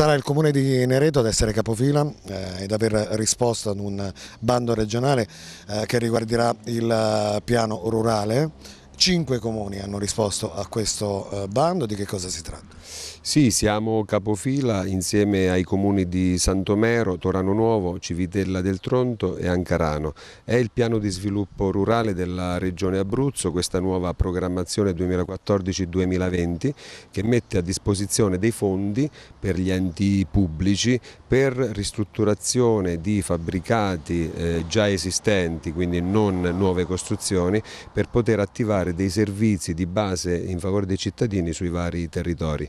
Sarà il comune di Nereto ad essere capofila eh, ed aver risposto ad un bando regionale eh, che riguarderà il eh, piano rurale. Cinque comuni hanno risposto a questo eh, bando, di che cosa si tratta? Sì, siamo capofila insieme ai comuni di Santomero, Torano Nuovo, Civitella del Tronto e Ancarano. È il piano di sviluppo rurale della Regione Abruzzo, questa nuova programmazione 2014-2020 che mette a disposizione dei fondi per gli enti pubblici per ristrutturazione di fabbricati eh, già esistenti, quindi non nuove costruzioni, per poter attivare dei servizi di base in favore dei cittadini sui vari territori.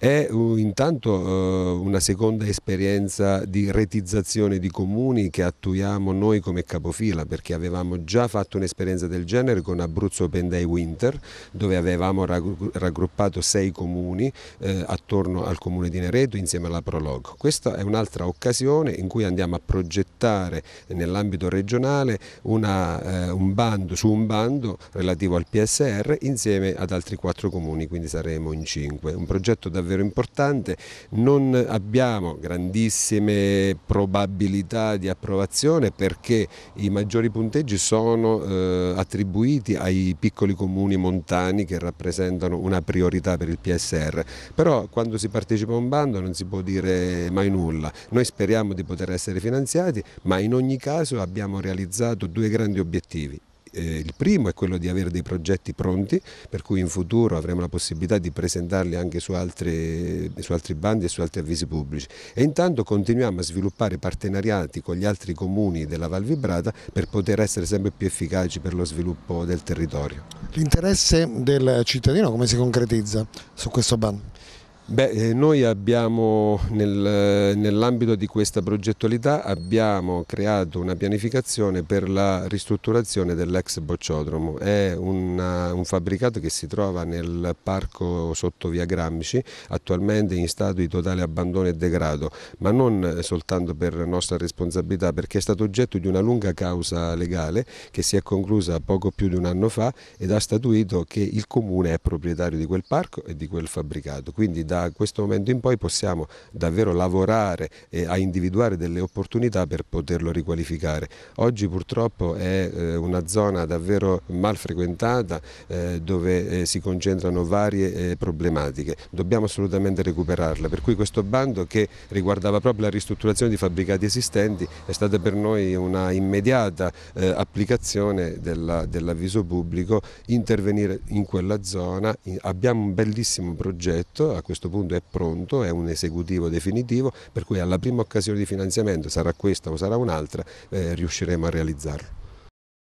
È uh, intanto uh, una seconda esperienza di retizzazione di comuni che attuiamo noi come capofila perché avevamo già fatto un'esperienza del genere con Abruzzo Open Day Winter dove avevamo raggruppato sei comuni eh, attorno al comune di Nereto insieme alla Prologo. Questa è un'altra occasione in cui andiamo a progettare nell'ambito regionale una, eh, un bando, su un bando relativo al PSR insieme ad altri quattro comuni, quindi saremo in cinque. Un progetto davvero davvero importante, non abbiamo grandissime probabilità di approvazione perché i maggiori punteggi sono eh, attribuiti ai piccoli comuni montani che rappresentano una priorità per il PSR, però quando si partecipa a un bando non si può dire mai nulla, noi speriamo di poter essere finanziati ma in ogni caso abbiamo realizzato due grandi obiettivi, eh, il primo è quello di avere dei progetti pronti, per cui in futuro avremo la possibilità di presentarli anche su altri, su altri bandi e su altri avvisi pubblici. E intanto continuiamo a sviluppare partenariati con gli altri comuni della Val Vibrata per poter essere sempre più efficaci per lo sviluppo del territorio. L'interesse del cittadino come si concretizza su questo bando? Beh, eh, noi abbiamo nel, eh, nell'ambito di questa progettualità abbiamo creato una pianificazione per la ristrutturazione dell'ex bocciodromo. È una, un fabbricato che si trova nel parco sotto via Gramsci, attualmente in stato di totale abbandono e degrado, ma non soltanto per nostra responsabilità perché è stato oggetto di una lunga causa legale che si è conclusa poco più di un anno fa ed ha statuito che il comune è proprietario di quel parco e di quel fabbricato. Quindi da da questo momento in poi possiamo davvero lavorare eh, a individuare delle opportunità per poterlo riqualificare. Oggi purtroppo è eh, una zona davvero mal frequentata eh, dove si concentrano varie problematiche, dobbiamo assolutamente recuperarla, per cui questo bando che riguardava proprio la ristrutturazione di fabbricati esistenti è stata per noi una immediata applicazione dell'avviso pubblico, intervenire in quella zona, abbiamo un bellissimo progetto a questo questo punto è pronto, è un esecutivo definitivo, per cui alla prima occasione di finanziamento, sarà questa o sarà un'altra, eh, riusciremo a realizzarlo.